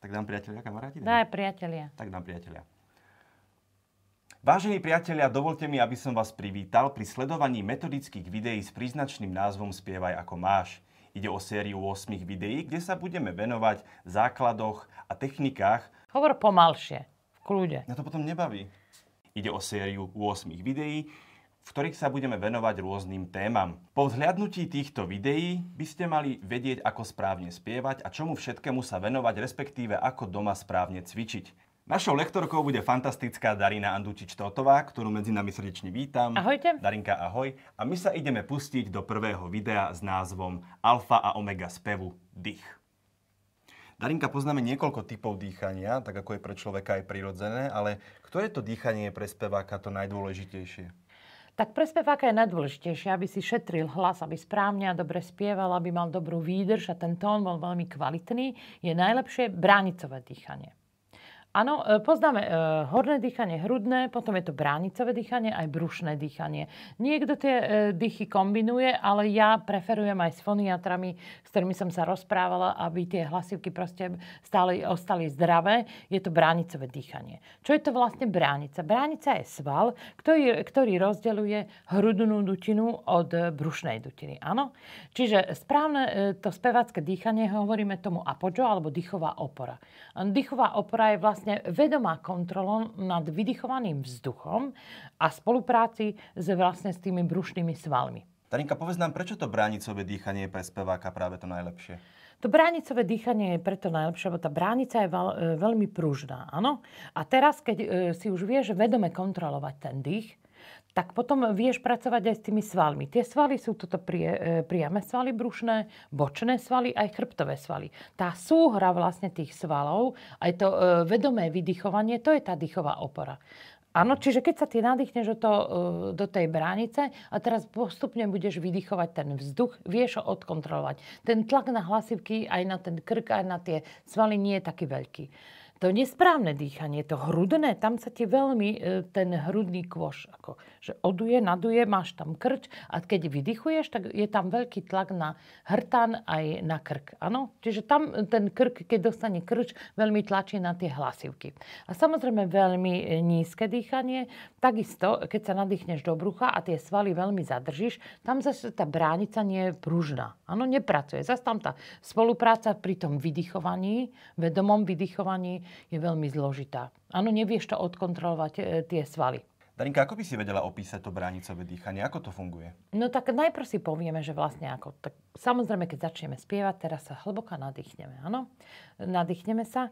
Tak dám priatelia, kamaráti? Daj priatelia. Tak dám priatelia. Vážení priatelia, dovolte mi, aby som vás privítal pri sledovaní metodických videí s príznačným názvom Spievaj ako máš. Ide o sériu 8 videí, kde sa budeme venovať základoch a technikách. Hovor pomalšie, v kľude. Na to potom nebaví. Ide o sériu 8 videí, v ktorých sa budeme venovať rôznym témam. Po vzhľadnutí týchto videí by ste mali vedieť, ako správne spievať a čomu všetkému sa venovať, respektíve ako doma správne cvičiť. Našou lektorkou bude fantastická Darina Andučič-Totová, ktorú medzi nami srdečne vítam. Ahojte. Darinka, ahoj. A my sa ideme pustiť do prvého videa s názvom Alfa a Omega spevu Dých. Darinka, poznáme niekoľko typov dýchania, tak ako je pre človeka aj prirodzené, ale ktoré to dýchanie je pre speváka to najdôležitejšie? tak pre speváka je najdôležitejšie, aby si šetril hlas, aby správne a dobre spieval, aby mal dobrú výdrž a ten tón bol veľmi kvalitný, je najlepšie bránicové dýchanie. Áno, e, poznáme e, horné dýchanie hrudné, potom je to bránicové dýchanie, aj brušné dýchanie. Niekto tie e, dýchy kombinuje, ale ja preferujem aj s foniatrami, s ktorými som sa rozprávala, aby tie hlasivky proste stále ostali zdravé. Je to bránicové dýchanie. Čo je to vlastne bránica? Bránica je sval, ktorý, ktorý rozdeluje hrudnú dutinu od e, brušnej dutiny. Áno? Čiže správne e, to spevácké dýchanie hovoríme tomu apojo alebo dýchová opora. Dýchová opora je vlastne vlastne vedomá kontrola nad vydychovaným vzduchom a spolupráci s, vlastne s tými brušnými svalmi. Tarinka, povedz nám, prečo to bránicové dýchanie je pre speváka práve to najlepšie? To bránicové dýchanie je preto najlepšie, lebo tá bránica je e, veľmi pružná. Áno? A teraz, keď e, si už vieš vedome kontrolovať ten dých, tak potom vieš pracovať aj s tými svalmi. Tie svaly sú toto prie, e, priame svaly brušné, bočné svaly, aj chrbtové svaly. Tá súhra vlastne tých svalov, aj to e, vedomé vydychovanie, to je tá dýchová opora. Áno, čiže keď sa ty nadýchneš do, to, e, do tej bránice a teraz postupne budeš vydychovať ten vzduch, vieš ho odkontrolovať. Ten tlak na hlasivky, aj na ten krk, aj na tie svaly nie je taký veľký to nesprávne dýchanie, to hrudné, tam sa ti veľmi e, ten hrudný kôš. ako, že oduje, naduje, máš tam krč a keď vydychuješ, tak je tam veľký tlak na hrtan aj na krk. Ano? Čiže tam ten krk, keď dostane krč, veľmi tlačí na tie hlasivky. A samozrejme veľmi e, nízke dýchanie, takisto, keď sa nadýchneš do brucha a tie svaly veľmi zadržíš, tam zase tá bránica nie je pružná. Áno, nepracuje. Zase tam tá spolupráca pri tom vydychovaní, vedomom vydychovaní, je veľmi zložitá. Áno, nevieš to odkontrolovať e, tie svaly. Darinka, ako by si vedela opísať to bránicové dýchanie? Ako to funguje? No tak najprv si povieme, že vlastne ako. Tak samozrejme, keď začneme spievať, teraz sa hlboko nadýchneme, áno? Nadýchneme sa,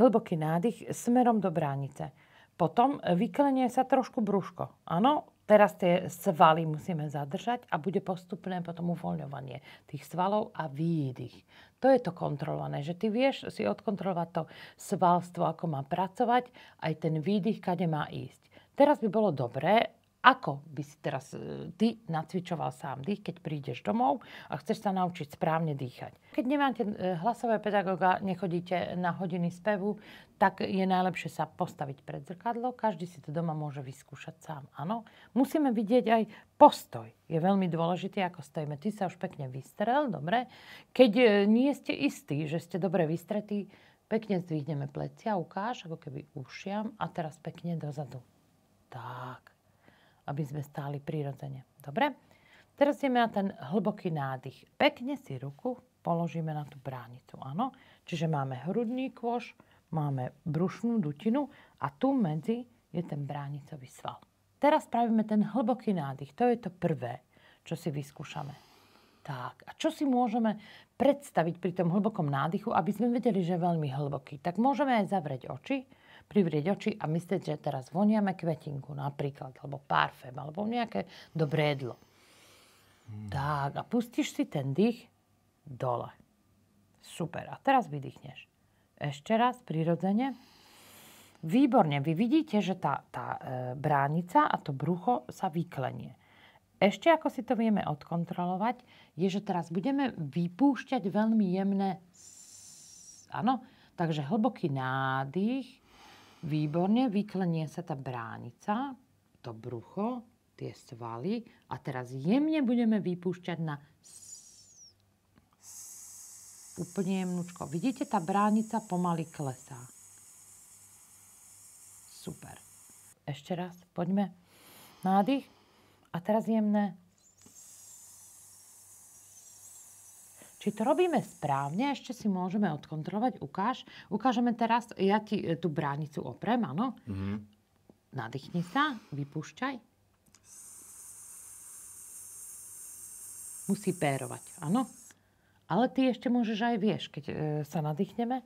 hlboký nádych smerom do bránice. Potom vyklenie sa trošku brúško, áno? Teraz tie svaly musíme zadržať a bude postupné potom uvoľňovanie tých svalov a výdych. To je to kontrolované, že ty vieš si odkontrolovať to svalstvo, ako má pracovať, aj ten výdych, kade má ísť. Teraz by bolo dobré ako by si teraz e, ty nacvičoval sám dých, keď prídeš domov a chceš sa naučiť správne dýchať? Keď nemáte e, hlasové pedagóga, nechodíte na hodiny spevu, tak je najlepšie sa postaviť pred zrkadlo. Každý si to doma môže vyskúšať sám. Áno, musíme vidieť aj postoj. Je veľmi dôležité, ako stojíme. Ty sa už pekne vystrel, dobre. Keď e, nie ste istí, že ste dobre vystretí, pekne zdvihneme plecia, ukáž, ako keby ušiam a teraz pekne dozadu. Tak aby sme stáli prirodzene. Dobre? Teraz ideme na ten hlboký nádych. Pekne si ruku položíme na tú bránicu. Áno? Čiže máme hrudný kôž, máme brušnú dutinu a tu medzi je ten bránicový sval. Teraz spravíme ten hlboký nádych. To je to prvé, čo si vyskúšame. Tak, a čo si môžeme predstaviť pri tom hlbokom nádychu, aby sme vedeli, že je veľmi hlboký? Tak môžeme aj zavrieť oči privrieť oči a myslieť, že teraz voniame kvetinku napríklad, alebo parfém, alebo nejaké dobré jedlo. Hmm. Tak, a pustíš si ten dých dole. Super. A teraz vydýchneš. Ešte raz, prirodzene. Výborne. Vy vidíte, že tá, tá e, bránica a to brucho sa vyklenie. Ešte ako si to vieme odkontrolovať, je, že teraz budeme vypúšťať veľmi jemné áno, takže hlboký nádych Výborne, vyklenie sa tá bránica, to brucho, tie svaly a teraz jemne budeme vypúšťať na úplne jemnúčko. Vidíte, tá bránica pomaly klesá. Super. Ešte raz, poďme. Nádych. A teraz jemné. či to robíme správne, ešte si môžeme odkontrolovať. Ukáž, ukážeme teraz, ja ti e, tú bránicu oprem, áno. Mm-hmm. Nadýchni sa, vypúšťaj. Musí pérovať, áno. Ale ty ešte môžeš aj vieš, keď e, sa nadýchneme.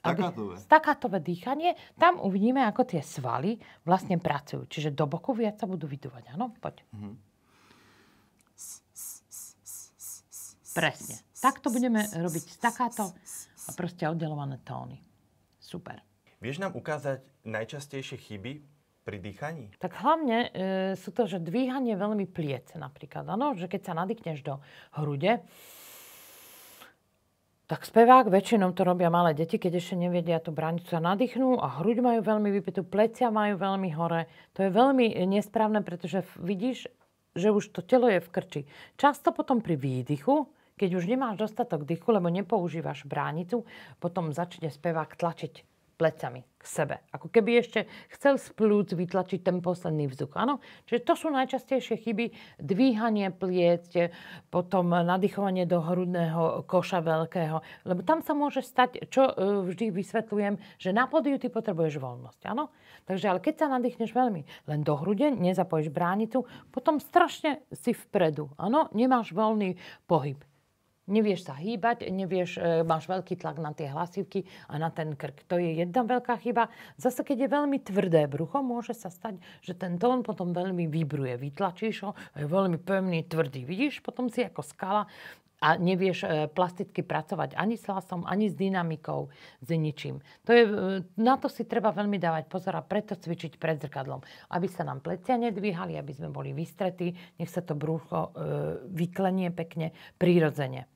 Stakátové. Stakátové dýchanie. Tam uvidíme, ako tie svaly vlastne pracujú. Čiže do boku viac sa budú vydúvať. Áno, poď. Mm-hmm. Presne. Takto budeme robiť takáto a proste oddelované tóny. Super. Vieš nám ukázať najčastejšie chyby pri dýchaní? Tak hlavne e, sú to, že dvíhanie veľmi pliec napríklad. Ano, že keď sa nadýkneš do hrude, tak spevák, väčšinou to robia malé deti, keď ešte nevedia tú bránicu, sa nadýchnú a hruď majú veľmi vypetú, plecia majú veľmi hore. To je veľmi e, nesprávne, pretože vidíš, že už to telo je v krči. Často potom pri výdychu keď už nemáš dostatok dychu, lebo nepoužívaš bránicu, potom začne spevák tlačiť plecami k sebe. Ako keby ešte chcel z plúc vytlačiť ten posledný vzduch. Áno, čiže to sú najčastejšie chyby. Dvíhanie pliec, potom nadýchovanie do hrudného koša veľkého. Lebo tam sa môže stať, čo e, vždy vysvetľujem, že na podiu ty potrebuješ voľnosť. Áno? Takže ale keď sa nadýchneš veľmi len do hrude, nezapojíš bránicu, potom strašne si vpredu. Áno? Nemáš voľný pohyb nevieš sa hýbať, nevieš, e, máš veľký tlak na tie hlasivky a na ten krk. To je jedna veľká chyba. Zase, keď je veľmi tvrdé brucho, môže sa stať, že ten tón potom veľmi vybruje. Vytlačíš ho, je veľmi pevný, tvrdý. Vidíš, potom si ako skala a nevieš e, plasticky pracovať ani s hlasom, ani s dynamikou, s ničím. To je, e, na to si treba veľmi dávať pozor a preto cvičiť pred zrkadlom, aby sa nám plecia nedvíhali, aby sme boli vystretí, nech sa to brúcho e, vyklenie pekne, prirodzene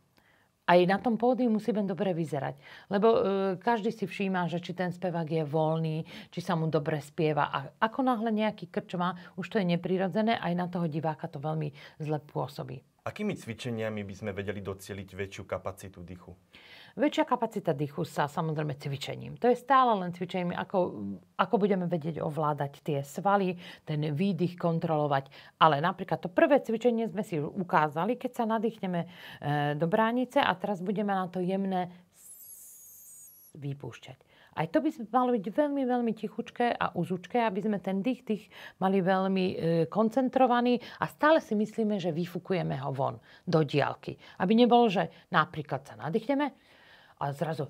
aj na tom pódiu musíme dobre vyzerať. Lebo e, každý si všíma, že či ten spevák je voľný, či sa mu dobre spieva. A ako náhle nejaký krč má, už to je neprirodzené, aj na toho diváka to veľmi zle pôsobí. Akými cvičeniami by sme vedeli docieliť väčšiu kapacitu dýchu? Väčšia kapacita dýchu sa samozrejme cvičením. To je stále len cvičením, ako, ako budeme vedieť ovládať tie svaly, ten výdych kontrolovať. Ale napríklad to prvé cvičenie sme si ukázali, keď sa nadýchneme e, do bránice a teraz budeme na to jemné vypúšťať. Aj to by malo byť veľmi, veľmi tichučké a uzučké, aby sme ten dých, tých mali veľmi e, koncentrovaný a stále si myslíme, že vyfukujeme ho von do diálky. Aby nebolo, že napríklad sa nadýchneme a zrazu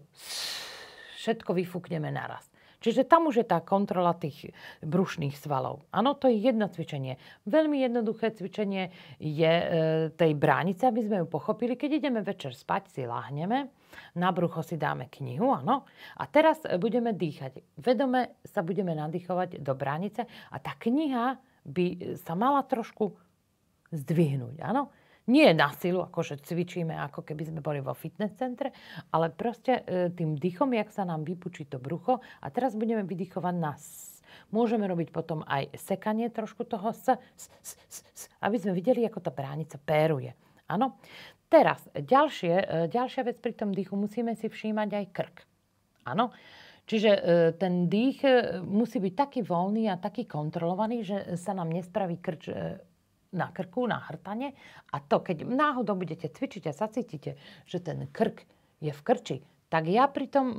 všetko vyfúkneme naraz. Čiže tam už je tá kontrola tých brušných svalov. Áno, to je jedno cvičenie. Veľmi jednoduché cvičenie je e, tej bránice, aby sme ju pochopili. Keď ideme večer spať, si láhneme, na brucho si dáme knihu, áno. A teraz e, budeme dýchať. Vedome sa budeme nadýchovať do bránice a tá kniha by e, sa mala trošku zdvihnúť, áno nie na silu, akože cvičíme, ako keby sme boli vo fitness centre, ale proste e, tým dýchom, jak sa nám vypučí to brucho a teraz budeme vydychovať na Môžeme robiť potom aj sekanie trošku toho s, s, s, s, s aby sme videli, ako tá bránica péruje. Áno? Teraz, ďalšie, e, ďalšia vec pri tom dýchu, musíme si všímať aj krk. Áno? Čiže e, ten dých musí byť taký voľný a taký kontrolovaný, že sa nám nespraví krč na krku, na hrtane. A to, keď náhodou budete cvičiť a zacítite, že ten krk je v krči, tak ja pritom e,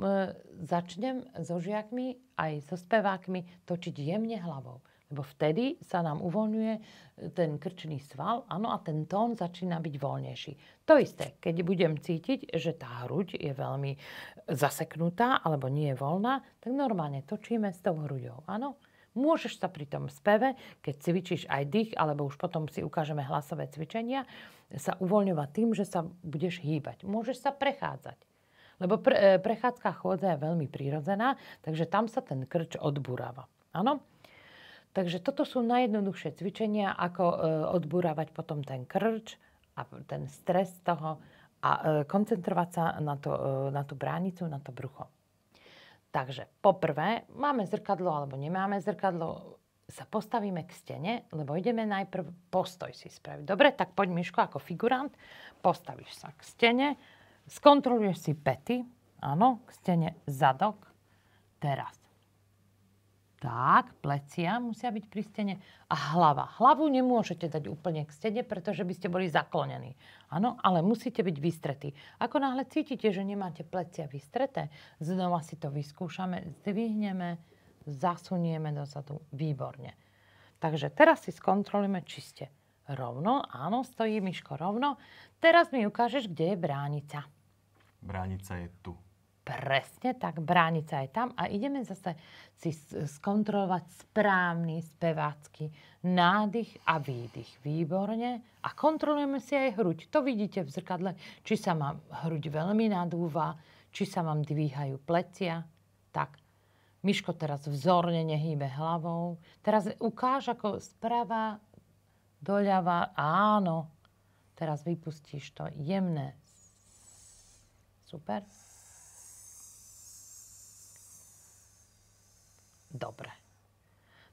začnem so žiakmi aj so spevákmi točiť jemne hlavou. Lebo vtedy sa nám uvoľňuje e, ten krčný sval áno, a ten tón začína byť voľnejší. To isté, keď budem cítiť, že tá hruď je veľmi e, zaseknutá alebo nie je voľná, tak normálne točíme s tou hruďou. Áno? Môžeš sa pri tom speve, keď cvičíš aj dých, alebo už potom si ukážeme hlasové cvičenia, sa uvoľňovať tým, že sa budeš hýbať. Môžeš sa prechádzať. Lebo pre, e, prechádzka chôdza je veľmi prírodzená, takže tam sa ten krč odburáva. Áno? Takže toto sú najjednoduchšie cvičenia, ako e, odburávať potom ten krč a ten stres toho a e, koncentrovať sa na, to, e, na tú bránicu, na to brucho. Takže poprvé, máme zrkadlo alebo nemáme zrkadlo, sa postavíme k stene, lebo ideme najprv postoj si spraviť. Dobre, tak poď Miško ako figurant, postavíš sa k stene, skontroluješ si pety, áno, k stene zadok, teraz tak, plecia musia byť pri stene a hlava. Hlavu nemôžete dať úplne k stene, pretože by ste boli zaklonení. Áno, ale musíte byť vystretí. Ako náhle cítite, že nemáte plecia vystreté, znova si to vyskúšame, zdvihneme, zasunieme dozadu. Výborne. Takže teraz si skontrolujeme, či ste rovno. Áno, stojí Miško rovno. Teraz mi ukážeš, kde je bránica. Bránica je tu. Presne tak, bránica je aj tam a ideme zase si skontrolovať správny spevácky nádych a výdych. Výborne. A kontrolujeme si aj hruď. To vidíte v zrkadle, či sa mám hruď veľmi nadúva, či sa vám dvíhajú plecia. Tak. Miško teraz vzorne nehýbe hlavou. Teraz ukáž ako sprava, doľava. Áno. Teraz vypustíš to jemné. Super. dobre.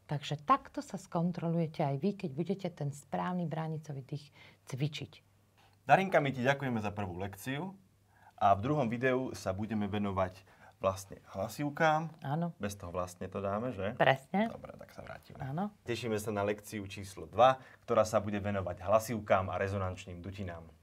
Takže takto sa skontrolujete aj vy, keď budete ten správny bránicový dých cvičiť. Darinka, my ti ďakujeme za prvú lekciu a v druhom videu sa budeme venovať vlastne hlasivkám. Áno. Bez toho vlastne to dáme, že? Presne. Dobre, tak sa vrátime. Áno. Tešíme sa na lekciu číslo 2, ktorá sa bude venovať hlasivkám a rezonančným dutinám.